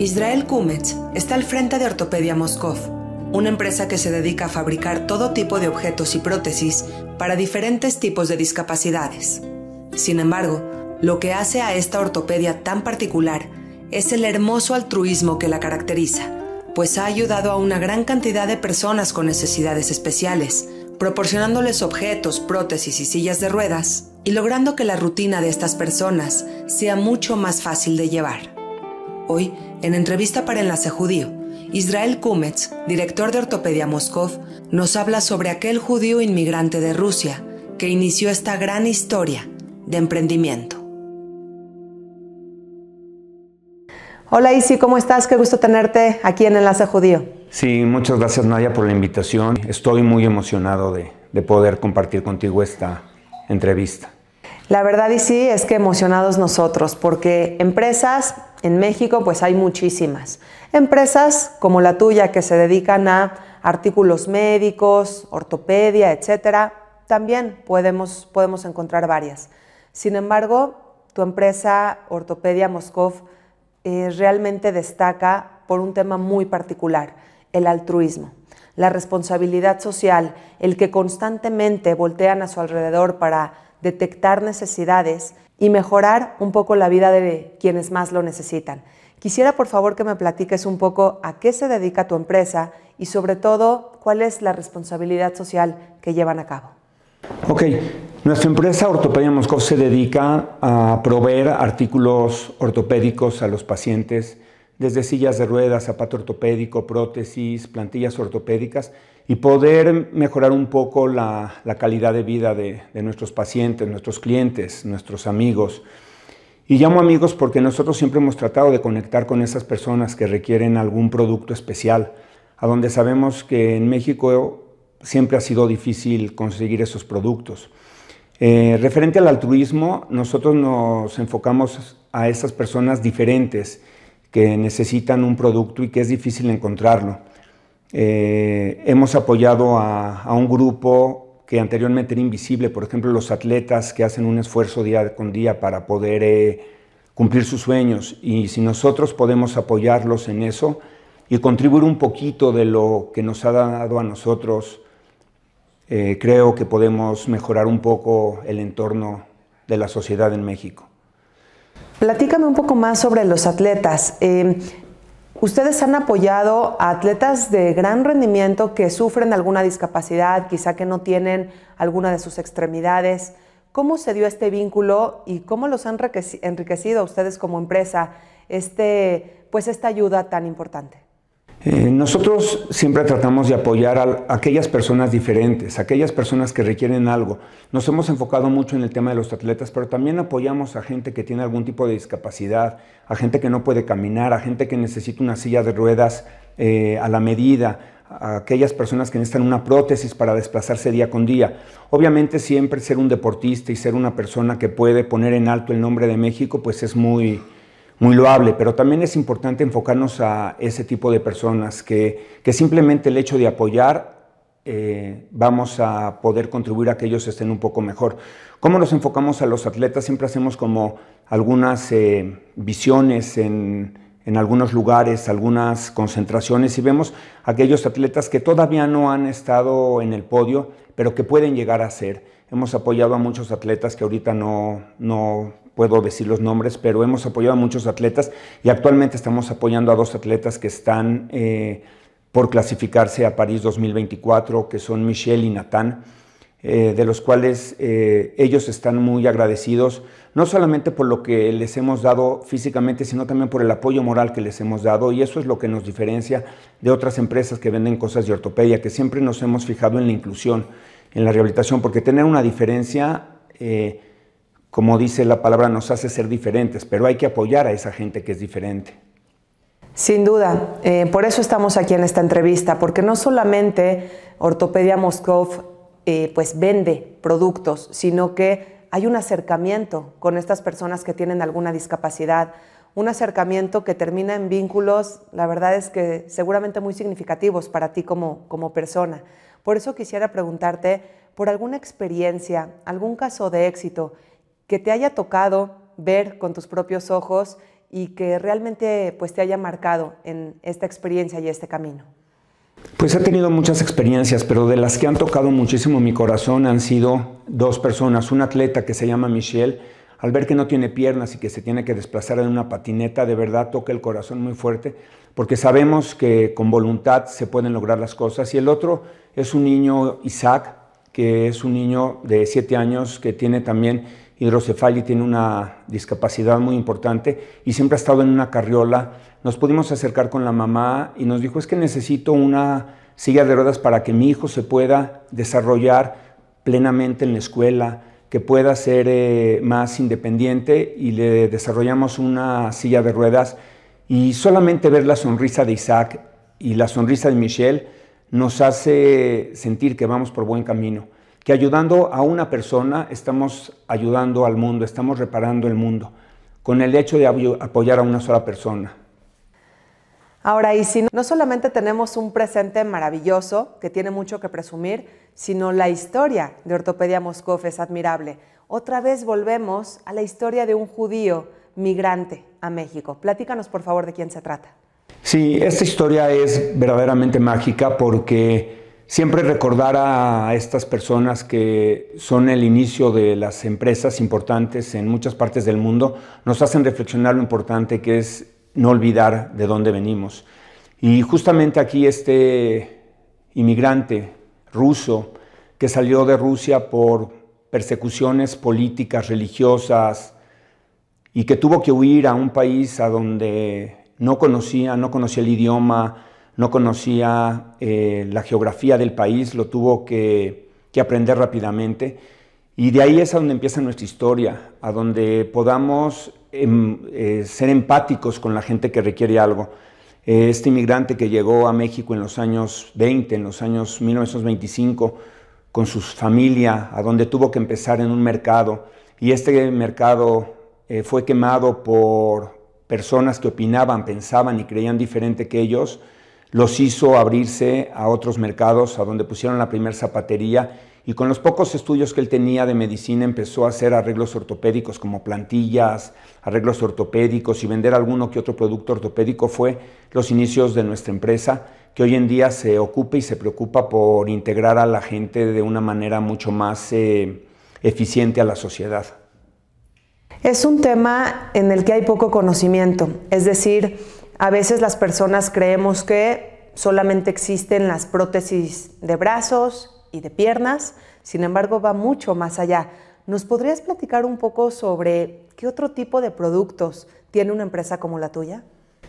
Israel Kumetz está al frente de Ortopedia Moscow, una empresa que se dedica a fabricar todo tipo de objetos y prótesis para diferentes tipos de discapacidades. Sin embargo, lo que hace a esta ortopedia tan particular es el hermoso altruismo que la caracteriza, pues ha ayudado a una gran cantidad de personas con necesidades especiales, proporcionándoles objetos, prótesis y sillas de ruedas, y logrando que la rutina de estas personas sea mucho más fácil de llevar. Hoy, en entrevista para Enlace Judío, Israel Kumetz, director de Ortopedia Moscov, nos habla sobre aquel judío inmigrante de Rusia que inició esta gran historia de emprendimiento. Hola Isi, ¿cómo estás? Qué gusto tenerte aquí en Enlace Judío. Sí, muchas gracias Nadia por la invitación. Estoy muy emocionado de, poder compartir contigo esta entrevista. La verdad y es que emocionados nosotros, porque empresas en México pues hay muchísimas. Empresas como la tuya que se dedican a artículos médicos, ortopedia, etcétera, también podemos, podemos encontrar varias. Sin embargo, tu empresa Ortopedia Moscov eh, realmente destaca por un tema muy particular, el altruismo, la responsabilidad social, el que constantemente voltean a su alrededor para detectar necesidades y mejorar un poco la vida de quienes más lo necesitan. Quisiera por favor que me platiques un poco a qué se dedica tu empresa y sobre todo cuál es la responsabilidad social que llevan a cabo. Ok, nuestra empresa Ortopedia Moscow se dedica a proveer artículos ortopédicos a los pacientes, desde sillas de ruedas, zapato ortopédico, prótesis, plantillas ortopédicas y poder mejorar un poco la, calidad de vida de, nuestros pacientes, nuestros clientes, nuestros amigos. Y llamo amigos porque nosotros siempre hemos tratado de conectar con esas personas que requieren algún producto especial, a donde sabemos que en México siempre ha sido difícil conseguir esos productos. Eh, referente al altruismo, nosotros nos enfocamos a esas personas diferentes que necesitan un producto y que es difícil encontrarlo. Eh, hemos apoyado a, un grupo que anteriormente era invisible, por ejemplo, los atletas que hacen un esfuerzo día con día para poder eh, cumplir sus sueños. Y si nosotros podemos apoyarlos en eso y contribuir un poquito de lo que nos ha dado a nosotros, eh, creo que podemos mejorar un poco el entorno de la sociedad en México. Platícame un poco más sobre los atletas. Em, Ustedes han apoyado a atletas de gran rendimiento que sufren alguna discapacidad, quizá que no tienen alguna de sus extremidades. ¿Cómo se dio este vínculo y cómo los han enriquecido a ustedes como empresa este, pues esta ayuda tan importante? Eh, nosotros siempre tratamos de apoyar a aquellas personas diferentes, aquellas personas que requieren algo. Nos hemos enfocado mucho en el tema de los atletas, pero también apoyamos a gente que tiene algún tipo de discapacidad, a gente que no puede caminar, a gente que necesita una silla de ruedas eh, a la medida, a aquellas personas que necesitan una prótesis para desplazarse día con día. Obviamente siempre ser un deportista y ser una persona que puede poner en alto el nombre de México, pues es muy muy loable, pero también es importante enfocarnos a ese tipo de personas que, simplemente el hecho de apoyar eh, vamos a poder contribuir a que ellos estén un poco mejor. ¿Cómo nos enfocamos a los atletas? Siempre hacemos como algunas eh, visiones en en algunos lugares, algunas concentraciones y vemos aquellos atletas que todavía no han estado en el podio, pero que pueden llegar a ser. Hemos apoyado a muchos atletas que ahorita no, no puedo decir los nombres, pero hemos apoyado a muchos atletas y actualmente estamos apoyando a dos atletas que están eh, por clasificarse a París 2024, que son Michelle y Natán. Eh, de los cuales eh, ellos están muy agradecidos, no solamente por lo que les hemos dado físicamente, sino también por el apoyo moral que les hemos dado, y eso es lo que nos diferencia de otras empresas que venden cosas de ortopedia, que siempre nos hemos fijado en la inclusión, en la rehabilitación, porque tener una diferencia, eh, como dice la palabra, nos hace ser diferentes, pero hay que apoyar a esa gente que es diferente. Sin duda, por eso estamos aquí en esta entrevista, porque no solamente Ortopedia Moscov eh, pues vende productos, sino que hay un acercamiento con estas personas que tienen alguna discapacidad, un acercamiento que termina en vínculos, la verdad es que seguramente muy significativos para ti como, como persona. Por eso quisiera preguntarte por alguna experiencia, algún caso de éxito que te haya tocado ver con tus propios ojos y que realmente pues, te haya marcado en esta experiencia y este camino. Pues he tenido muchas experiencias, pero de las que han tocado muchísimo mi corazón han sido dos personas. Un atleta que se llama Michelle, al ver que no tiene piernas y que se tiene que desplazar en una patineta, de verdad toca el corazón muy fuerte, porque sabemos que con voluntad se pueden lograr las cosas. Y el otro es un niño, Isaac, que es un niño de siete años que tiene también hidrocefalia tiene una discapacidad muy importante y siempre ha estado en una carriola. Nos pudimos acercar con la mamá y nos dijo, es que necesito una silla de ruedas para que mi hijo se pueda desarrollar plenamente en la escuela, que pueda ser eh, más independiente y le desarrollamos una silla de ruedas y solamente ver la sonrisa de Isaac y la sonrisa de Michelle nos hace sentir que vamos por buen camino que ayudando a una persona estamos ayudando al mundo, estamos reparando el mundo, con el hecho de apoyar a una sola persona. Ahora, y si no solamente tenemos un presente maravilloso que tiene mucho que presumir, sino la historia de Ortopedia Moscov es admirable. Otra vez volvemos a la historia de un judío migrante a México. Platícanos, por favor, de quién se trata. Sí, esta historia es verdaderamente mágica porque Siempre recordar a estas personas que son el inicio de las empresas importantes en muchas partes del mundo nos hacen reflexionar lo importante que es no olvidar de dónde venimos. Y justamente aquí este inmigrante ruso que salió de Rusia por persecuciones políticas, religiosas, y que tuvo que huir a un país a donde no conocía, no conocía el idioma, no conocía eh, la geografía del país, lo tuvo que, aprender rápidamente. Y de ahí es a donde empieza nuestra historia, a donde podamos em, eh, ser empáticos con la gente que requiere algo. Eh, este inmigrante que llegó a México en los años 20, en los años 1925, con su familia, a donde tuvo que empezar en un mercado, y este mercado fue quemado por personas que opinaban, pensaban y creían diferente que ellos, los hizo abrirse a otros mercados, a donde pusieron la primera zapatería y con los pocos estudios que él tenía de medicina empezó a hacer arreglos ortopédicos como plantillas, arreglos ortopédicos y vender alguno que otro producto ortopédico fue los inicios de nuestra empresa que hoy en día se ocupa y se preocupa por integrar a la gente de una manera mucho más eh, eficiente a la sociedad. Es un tema en el que hay poco conocimiento, es decir, a veces las personas creemos que solamente existen las prótesis de brazos y de piernas, sin embargo va mucho más allá. ¿Nos podrías platicar un poco sobre qué otro tipo de productos tiene una empresa como la tuya?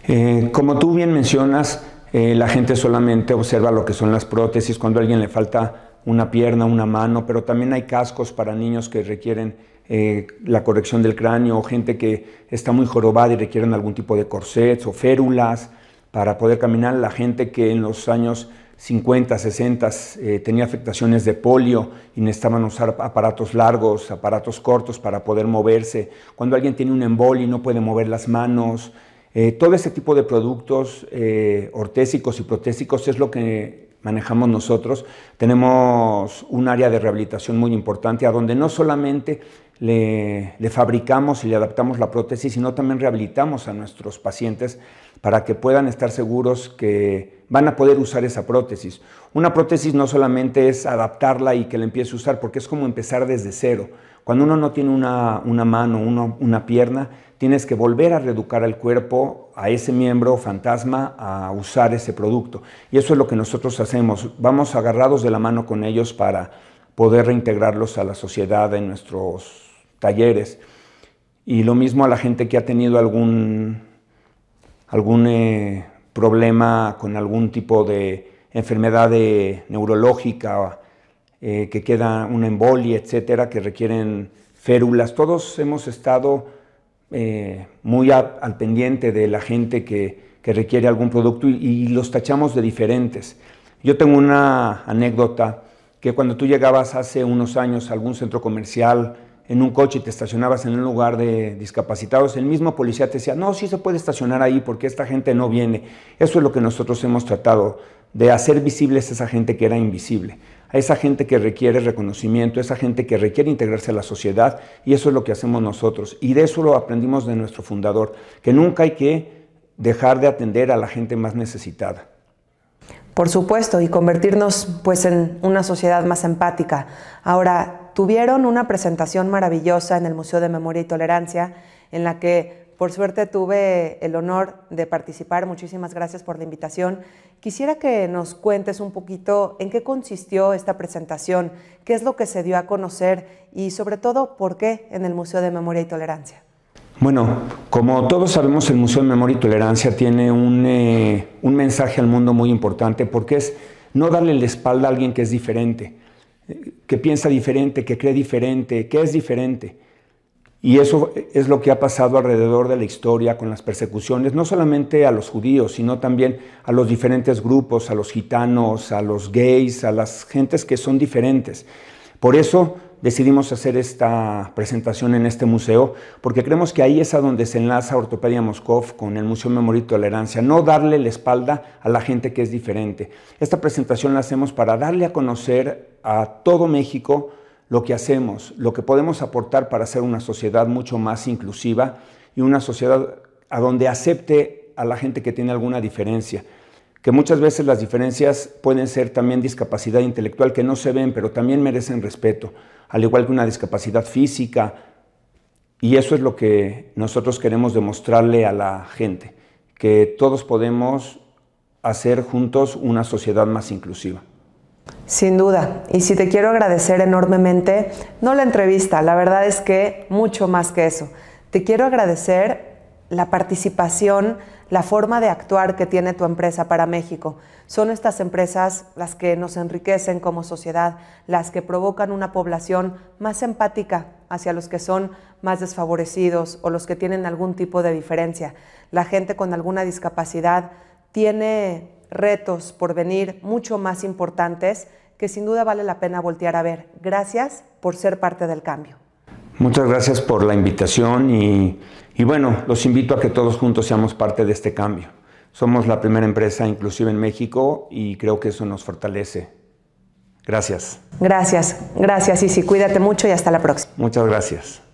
Eh, como tú bien mencionas, eh, la gente solamente observa lo que son las prótesis cuando a alguien le falta una pierna, una mano, pero también hay cascos para niños que requieren eh, la corrección del cráneo, gente que está muy jorobada y requieren algún tipo de corsets o férulas para poder caminar, la gente que en los años 50, 60 eh, tenía afectaciones de polio y necesitaban usar aparatos largos, aparatos cortos para poder moverse. Cuando alguien tiene un emboli no puede mover las manos. Eh, todo ese tipo de productos ortésicos y protésicos es lo que manejamos nosotros, tenemos un área de rehabilitación muy importante a donde no solamente le, fabricamos y le adaptamos la prótesis, sino también rehabilitamos a nuestros pacientes para que puedan estar seguros que van a poder usar esa prótesis. Una prótesis no solamente es adaptarla y que la empiece a usar, porque es como empezar desde cero. Cuando uno no tiene una, mano, una pierna, tienes que volver a reeducar al cuerpo, a ese miembro fantasma, a usar ese producto. Y eso es lo que nosotros hacemos. Vamos agarrados de la mano con ellos para poder reintegrarlos a la sociedad en nuestros talleres. Y lo mismo a la gente que ha tenido algún, algún eh, problema con algún tipo de enfermedad eh, neurológica, eh, que queda una embolia, etcétera, que requieren férulas. Todos hemos estado eh, muy al pendiente de la gente que, requiere algún producto y, los tachamos de diferentes. Yo tengo una anécdota que cuando tú llegabas hace unos años a algún centro comercial en un coche y te estacionabas en un lugar de discapacitados, el mismo policía te decía, no, sí se puede estacionar ahí porque esta gente no viene. Eso es lo que nosotros hemos tratado, de hacer visibles a esa gente que era invisible a esa gente que requiere reconocimiento, a esa gente que requiere integrarse a la sociedad y eso es lo que hacemos nosotros. Y de eso lo aprendimos de nuestro fundador, que nunca hay que dejar de atender a la gente más necesitada. Por supuesto, y convertirnos pues en una sociedad más empática. Ahora, tuvieron una presentación maravillosa en el Museo de Memoria y Tolerancia en la que por suerte tuve el honor de participar. Muchísimas gracias por la invitación. Quisiera que nos cuentes un poquito en qué consistió esta presentación, qué es lo que se dio a conocer y sobre todo por qué en el Museo de Memoria y Tolerancia. Bueno, como todos sabemos, el Museo de Memoria y Tolerancia tiene un, eh, un mensaje al mundo muy importante porque es no darle la espalda a alguien que es diferente, que piensa diferente, que cree diferente, que es diferente y eso es lo que ha pasado alrededor de la historia con las persecuciones, no solamente a los judíos, sino también a los diferentes grupos, a los gitanos, a los gays, a las gentes que son diferentes. Por eso decidimos hacer esta presentación en este museo, porque creemos que ahí es a donde se enlaza Ortopedia Moscov con el Museo Memoria y Tolerancia, no darle la espalda a la gente que es diferente. Esta presentación la hacemos para darle a conocer a todo México, lo que hacemos, lo que podemos aportar para hacer una sociedad mucho más inclusiva y una sociedad a donde acepte a la gente que tiene alguna diferencia. Que muchas veces las diferencias pueden ser también discapacidad intelectual que no se ven, pero también merecen respeto, al igual que una discapacidad física. Y eso es lo que nosotros queremos demostrarle a la gente, que todos podemos hacer juntos una sociedad más inclusiva. Sin duda, y si te quiero agradecer enormemente, no la entrevista, la verdad es que mucho más que eso. Te quiero agradecer la participación, la forma de actuar que tiene tu empresa para México. Son estas empresas las que nos enriquecen como sociedad, las que provocan una población más empática hacia los que son más desfavorecidos o los que tienen algún tipo de diferencia. La gente con alguna discapacidad tiene retos por venir mucho más importantes que sin duda vale la pena voltear a ver. Gracias por ser parte del cambio. Muchas gracias por la invitación y, bueno, los invito a que todos juntos seamos parte de este cambio. Somos la primera empresa inclusive en México y creo que eso nos fortalece. Gracias. Gracias, gracias sí Cuídate mucho y hasta la próxima. Muchas gracias.